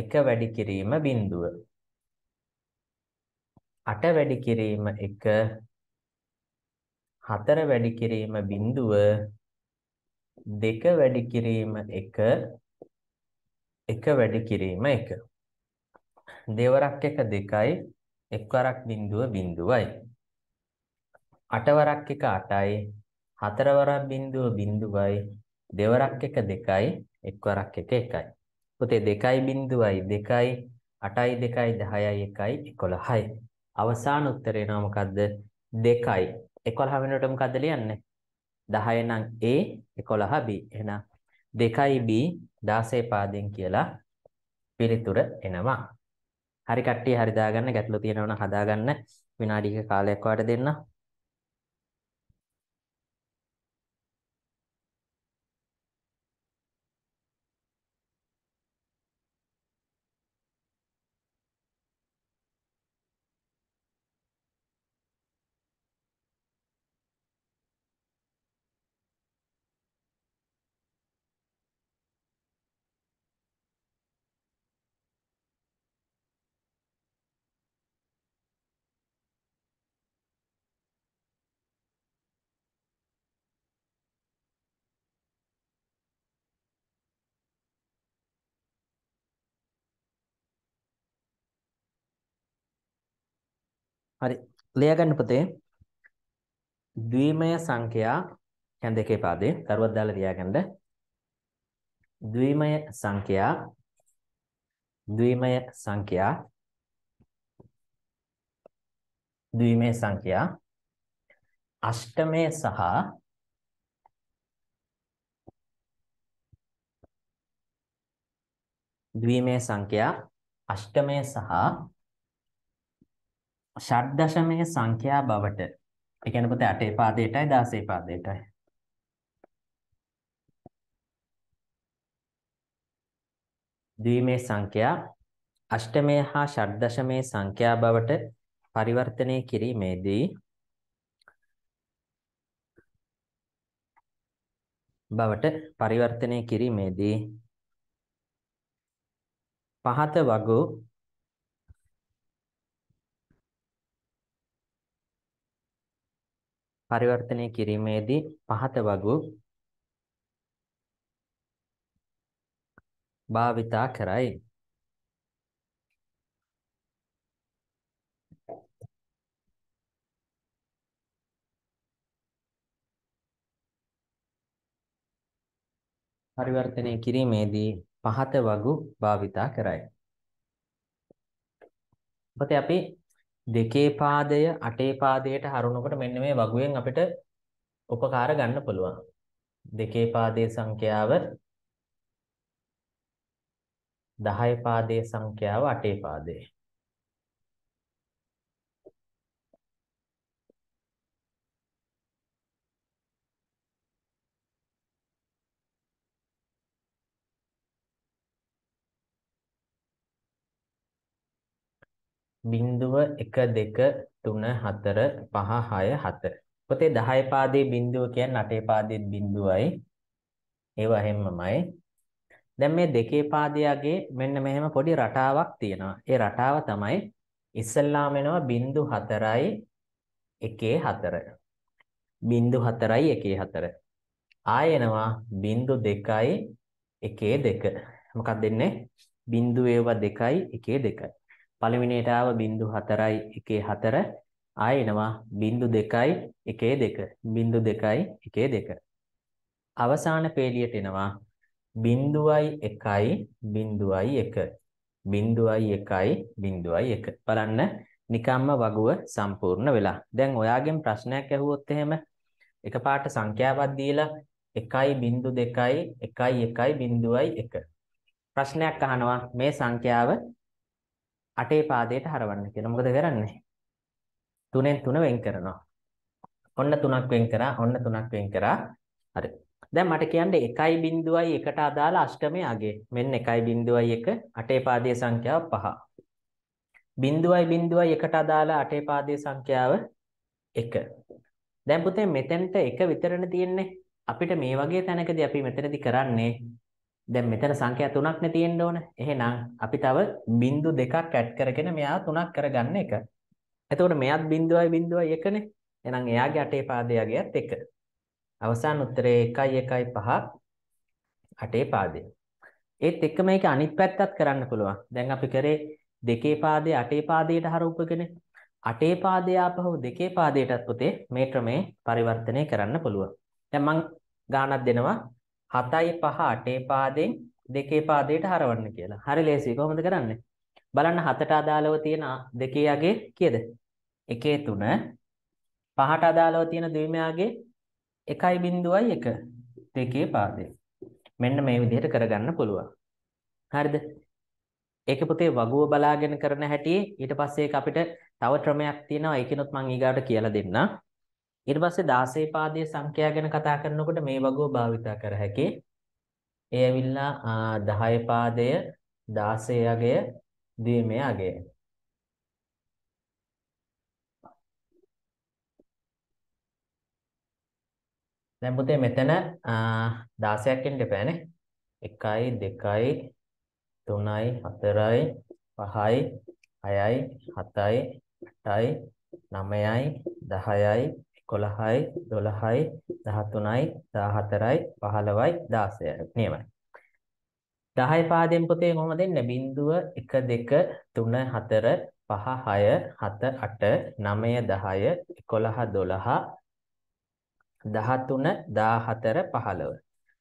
එක වැඩි කිරීම බිඳුව අට වැඩි කිරීම එක හතර වැඩි කිරීම බිඳුව දෙක වැඩි කිරීම එක එක වැඩි කිරීම එක දෙවරක් එක දෙකයි එක්වරක් බිඳුව බිඳුවයි අටවරක් එක අටයි හතරවරක් බිඳුව බිඳුවයි දෙවරක් එක දෙකයි එක්වරක් එක එකයි. පුතේ දෙකයි බින්දුවයි දෙකයි අටයි දෙකයි දහයයි එකයි එකොළහයි. අවසාන උත්තරේ නම මොකක්ද දෙකයි එකොළහ වෙනට මොකක්ද ලියන්නේ දහය නම් A එකොළහ B එහෙනම් දෙකයි B දාසේ පාදෙන් කියලා පිළිතුර එනවා හරි කට්ටිය හරි දාගන්න ගැටලු තියෙනවනම් හදාගන්න විනාඩි කාලයක් වාට දෙන්න හරි ලියගන්න පුතේ ද්විමය සංඛ්‍යා යන දෙකේ පාදේ දරුවක් දාලා ලියාගන්න ද්විමය සංඛ්‍යා ද්විමය සංඛ්‍යා ද්විමය සංඛ්‍යා අෂ්ටමය සහ ද්විමය සංඛ්‍යා අෂ්ටමය සහ ෂඩ්දශමය සංඛ්‍යා බවට ඒ කියන්නේ පුතේ 8 පාදයටයි 16 පාදයටයි ද්විමේ සංඛ්‍යා අෂ්ටමය හා ෂඩ්දශමය සංඛ්‍යා බවට පරිවර්තනය කිරීමේදී බවට පරිවර්තනය කිරීමේදී පහත වගෝ පරිවර්තනය කිරීමේදී පහත වගු භාවිතා කරයි. පරිවර්තනය කිරීමේදී පහත වගු භාවිතා කරයි. ඔතේ අපි දෙකේ පාදය අටේ පාදයට හරවනකොට මෙන්න මේ වගුවෙන් අපිට උපකාර ගන්න පුළුවන්. දෙකේ පාදයේ සංඛ්‍යාව 10 පාදයේ සංඛ්‍යාව 8 පාදයේ බිංදුව 1 2 3 4 5 6 7. පොතේ 10 පාදයේ බිංදුව කියන්නේ 8 පාදයේ බිංදුවයි. ඒවා හැමමයි. දැන් මේ දෙකේ පාදයගේ මෙන්න මෙහෙම පොඩි රටාවක් තියෙනවා. ඒ රටාව තමයි ඉස්සල්ලාම එනවා බිංදු 4යි 1 4. බිංදු 4යි 1 4. ආයෙනවා බිංදු 2යි 1 2. මොකක්ද දෙන්නේ? බිංදුවේව 2යි 1 2. පළවෙනියට ආව 0.4.14 ආයෙ එනවා 0.2.12 0.2.12 අවසාන පේලියට එනවා 0.1.01 0.1.01 බලන්න නිකම්ම වගුව සම්පූර්ණ වෙලා. දැන් ඔයාගෙන් ප්‍රශ්නයක් ඇහුවොත් එහෙම එකපාරට සංඛ්‍යාවක් දීලා 1.2 1.1.1 ප්‍රශ්නයක් අහනවා මේ සංඛ්‍යාව අටේ පාදයට හරවන්න කියලා. මොකද කරන්නේ? තුනෙන් තුන වෙන් කරනවා. ඔන්න තුනක් වෙන් කරා, ඔන්න තුනක් වෙන් කරා. හරි. දැන් මට කියන්නේ 1.01 එකට අදාළ අෂ්ටමයේ අගේ. මෙන්න 1.01 අටේ පාදයේ සංඛ්‍යාව 5. 0.01 එකට අදාළ අටේ පාදයේ සංඛ්‍යාව 1. දැන් පුතේ මෙතෙන්ට 1 විතරනේ තියෙන්නේ. අපිට මේ වගේ තැනකදී අපි මෙතනදී කරන්නේ දැන් මෙතන සංඛ්‍යා තුනක්නේ තියෙන්න ඕන. එහෙනම් අපි තව බිංදු දෙකක් ඇඩ් කරගෙන මෙයා තුනක් කරගන්න එක. එතකොට මෙයත් බිංදුවයි බිංදුවයි එකනේ. එහෙනම් එයාගේ අටේ පාදයගේත් එක. අවසාන උත්තරේ 1 1 5 අටේ පාදය. ඒත් එක්ක මේක අනිත් පැත්තත් කරන්න පුළුවන්. දැන් අපි කරේ දෙකේ පාදේ අටේ පාදයට හරවපගෙන අටේ පාදේ ආපහු දෙකේ පාදයටත් පුතේ මේ ක්‍රමේ පරිවර්තනය කරන්න පුළුවන්. දැන් මම ගානක් දෙනවා 7යි 5 8 පාදෙන් දෙකේ පාදයට හරවන්න කියලා. හරි ලේසියි. කොහොමද කරන්නේ? බලන්න 7ට අදාළව තියෙන දෙකේ යගේ කීයද? 1 3 5ට අදාළව තියෙන දෙවිමයාගේ 1.1 දෙකේ පාදය. මෙන්න මේ විදිහට කරගන්න පුළුවන්. හරිද? ඒක පුතේ වගුව බලාගෙන කරන හැටි ඊට පස්සේ ඒක අපිට තව ක්‍රමයක් තියෙනවා ඒකිනුත් මම ඊගාට කියලා දෙන්නම්. ඊට පස්සේ 16 පාදයේ සංඛ්‍යා ගැන කතා කරනකොට මේ වගව භාවිතා කර හැකි. ඒ ඇවිල්ලා 10 පාදය 16 අගය දීමේ අගය. දැන් පුතේ මෙතන 16ක් එන්න එපානේ 1යි 2යි 3යි 4යි 5යි 6යි 7යි 8යි 9යි 10යි කොළහයි දොළහයි දහතුනයි දාහතරයි පහළවයි දාසයයි නියමයි. දහය පාදයෙන් පොතේ කොහොම දෙන්නේ? බිංදුව එක දෙක තුන හතර පහ හය හත අට නමය දහය එකොළහ දොළහ දහතුන දාහතර පහළව.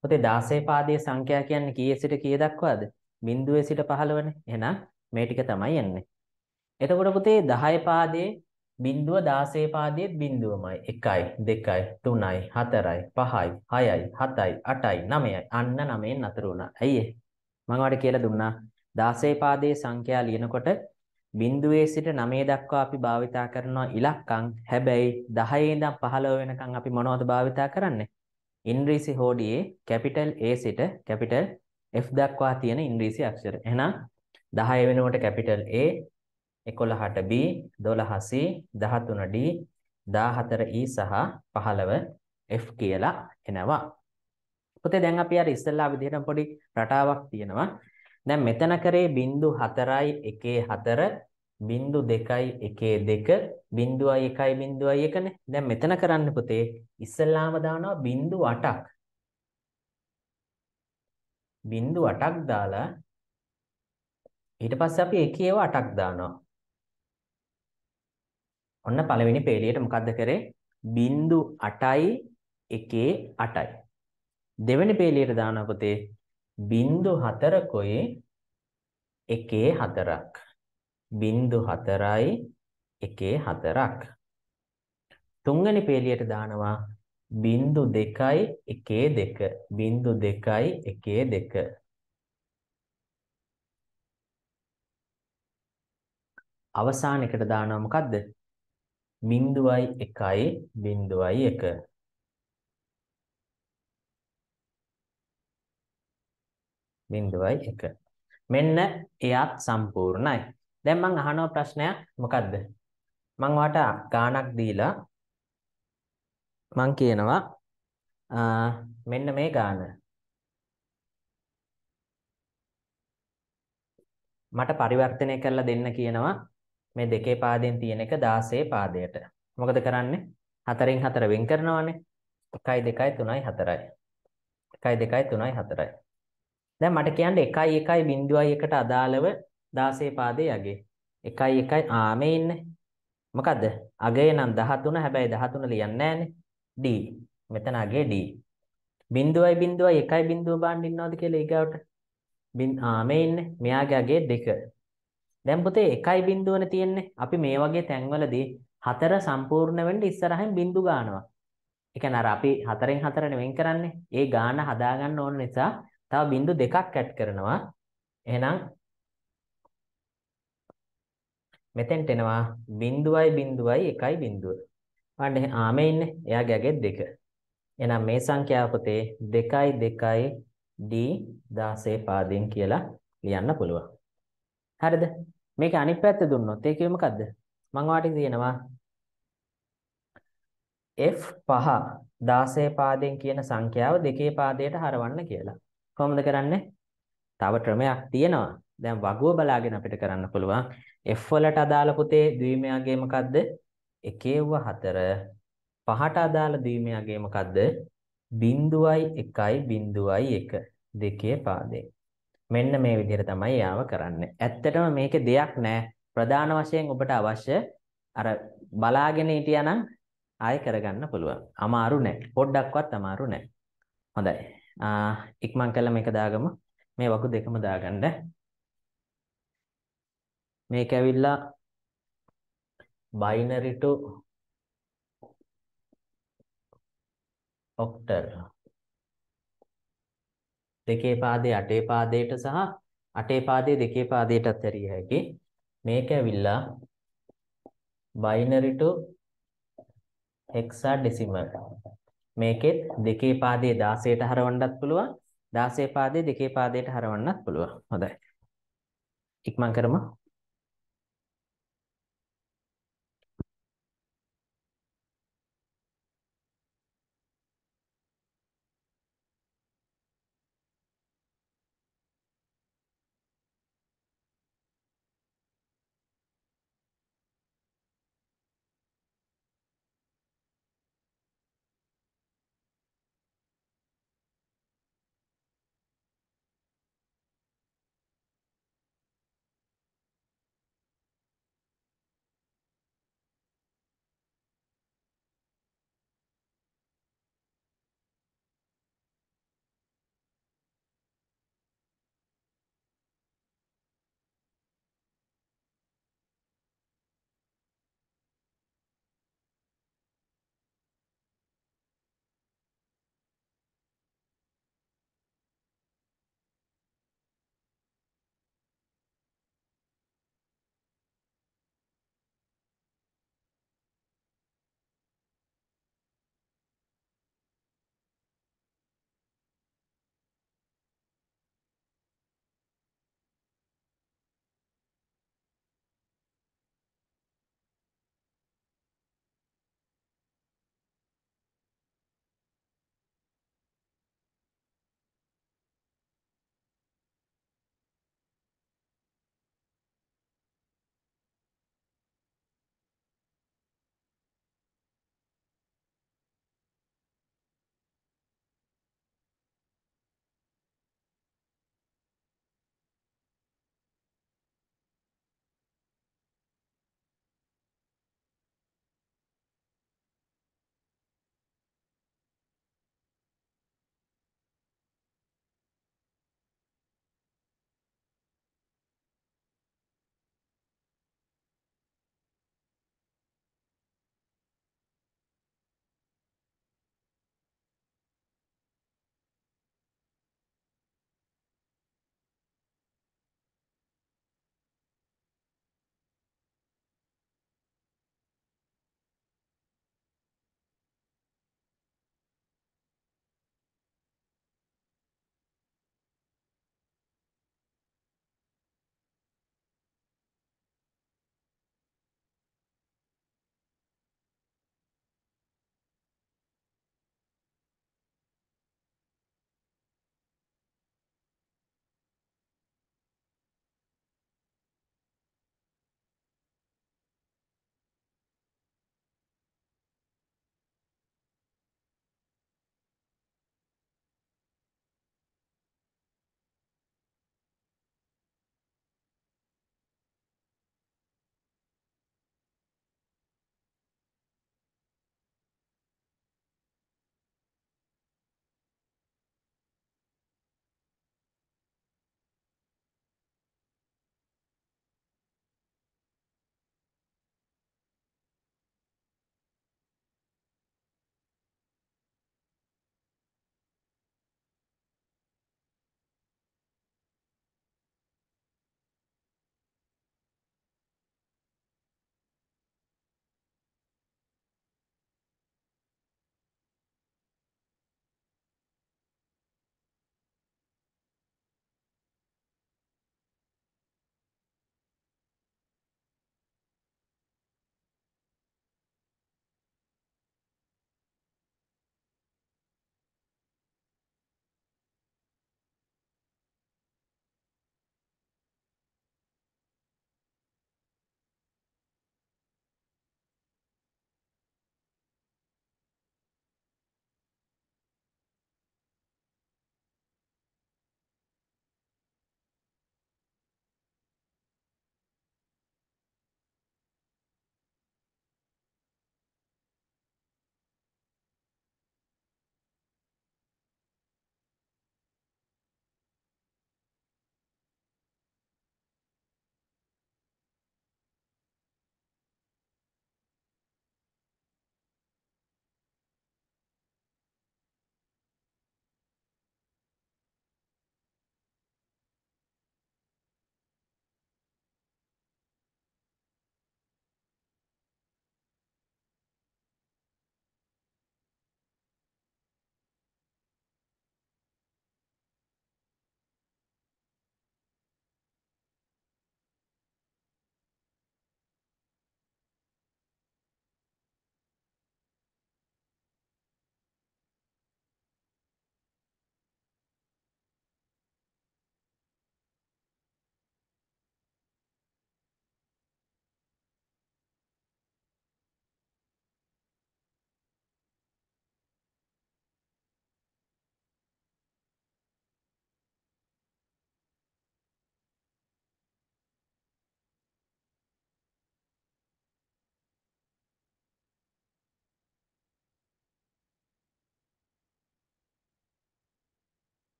පොතේ දාසේ පාදයේ සංඛ්‍යා කියන්නේ කීයේ සිට කීය දක්වාද? බිංදුවේ සිට පහළවනේ. එහෙනම් මේ ටික තමයි යන්නේ. එතකොට පුතේ 10 පාදයේ බිින්දුව දාසේ පාදයේත් බිින්දුවමයි එකයි දෙකයි තුනයි හතරයි පහයි හයයි හතයි අටයි නමයයි අන්න නමයෙන් අතරුණ ඇයි මඟවට කියල දුන්නා දාසේ පාදයේ සංඛ්‍යා ලියනකොට බිින්දුවේ සිට නමේ දක්වා අපි භාවිතා කරනවා ඉලක්කං හැබැයි දහයේදම් පහලව වෙනකං අපි මොනවද භාවිතා කරන්නේ ඉන්ද්‍රීසි හෝඩියේ කැපිටල් ඒ සිට කැපිටල් F දක්වා තියෙන ඉන්ද්‍රීසි අක්ෂර එහෙනම් 10 වෙනුවට capital A 11ට B 12C 13D 14E සහ 15F කියලා එනවා. පුතේ දැන් අපි අර ඉස්සෙල්ලා විදිහටම පොඩි රටාවක් තියෙනවා. දැන් මෙතන කරේ 0.4යි 1.4 0.2යි 1.2 0.1යි 0.1 කනේ. දැන් මෙතන කරන්න පුතේ ඉස්සෙල්ලාම දානවා 0.8ක්. 0.8ක් දාලා ඊට පස්සේ අපි 1 ඒව 8ක් දානවා. ඔන්න පළවෙනි පේලියට මොකද්ද කරේ? 0.8යි 1.8යි. දෙවෙනි පේලියට දාන පුතේ 0.4 කොයි 1.4ක්. 0.4යි 1.4ක්. තුන්වෙනි පේලියට දානවා 0.2යි 1.2. 0.2යි 1.2. අවසාන එකට දානවා මොකද්ද? බිංදුවයි එකයි බිංදුවයි එක. බිංදුවයි එක. මෙන්න එයත් සම්පූර්ණයි. දැන් මං අහනවා ප්‍රශ්නයක් මොකද්ද? මං ඔයාට ගාණක් දීලා මං කියනවා මෙන්න මේ ගාන. මට පරිවර්තනය කරලා දෙන්න කියනවා මේ දෙකේ පාදයෙන් තියෙන එක 16 පාදයට. මොකද කරන්නේ? 4න් 4 වෙන් කරනවානේ. 1යි 2යි 3යි 4යි. 1යි 2යි 3යි 4යි. දැන් මට කියන්නේ 1යි 1යි 0.1ට අදාළව 16 පාදේ යගේ. 1යි 1යි ආ මේ ඉන්නේ. මොකද්ද? අගය නම් 13 හැබැයි 13 ලියන්නේ නැහනේ. D. මෙතන අගේ D. 0.0යි 0.1යි බිඳුව බාන්න ඉන්නවද කියලා ඊගාවට? බින් ආ මේ ඉන්නේ. මෙයාගේ අගේ 2. දැන් පුතේ එකයි බිඳුවනේ තියෙන්නේ. අපි මේ වගේ තැන්වලදී හතර සම්පූර්ණ වෙන්න ඉස්සරහින් බිඳු ගන්නවා. ඒ කියන්නේ අර අපි හතරෙන් හතරනේ වෙන් කරන්නේ. ඒ ගාන හදා ගන්න ඕන නිසා තව බිඳු දෙකක් ඇඩ් කරනවා. එහෙනම් මෙතෙන්ට එනවා 0.0 1.0. වන්නේ ආමේ ඉන්නේ. එයාගේ ඇගේ 2. එහෙනම් මේ සංඛ්‍යාව පොතේ 2 2 D 16 පාදෙන් කියලා ලියන්න පුළුවන්. හරිද? මේක අනිත් පැත්ත දුන්නොත් ඒ කිව්වේ මොකද්ද? මම වාට කියනවා F5 16 පාදයෙන් කියන සංඛ්‍යාව දෙකේ පාදයට හරවන්න කියලා. කොහොමද කරන්නේ? තව ක්‍රමයක් තියෙනවා. දැන් වගුව බලාගෙන අපිට කරන්න පුළුවන්. F වලට අදාළ පුතේ ද්විමයගේ මොකද්ද? 1/4 පහට අදාළ ද්විමයගේ මොකද්ද? 0.1 0.1 දෙකේ පාදේ. මෙන්න මේ විදිහට තමයි යාව කරන්නේ. ඇත්තටම මේකේ දෙයක් නැහැ. ප්‍රධාන වශයෙන් ඔබට අවශ්‍ය අර බලාගෙන හිටියානම් ආයෙ කරගන්න පුළුවන්. අමාරු නැහැ. පොඩ්ඩක්වත් අමාරු නැහැ. හොඳයි. ආ ඉක්මන් කළා මේක දාගමු. මේ වකු දෙකම දාගන්න. මේක ඇවිල්ලා binary to octal දෙකේ පාදයේ අටේ පාදයට සහ අටේ පාදයේ දෙකේ පාදයටත් ඇරිය හැකි. මේක ඇවිල්ලා binary to hexadecimal. මේකෙත් දෙකේ පාදයේ 16ට හරවන්නත් පුළුවන්. 16 පාදයේ දෙකේ පාදයට හරවන්නත් පුළුවන්. හොඳයි. ඉක්මන් කරමු.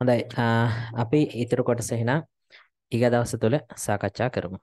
හොඳයි අපි ඊතර කොටස එහෙනම් ඊගා දවස තුල සාකච්ඡා කරමු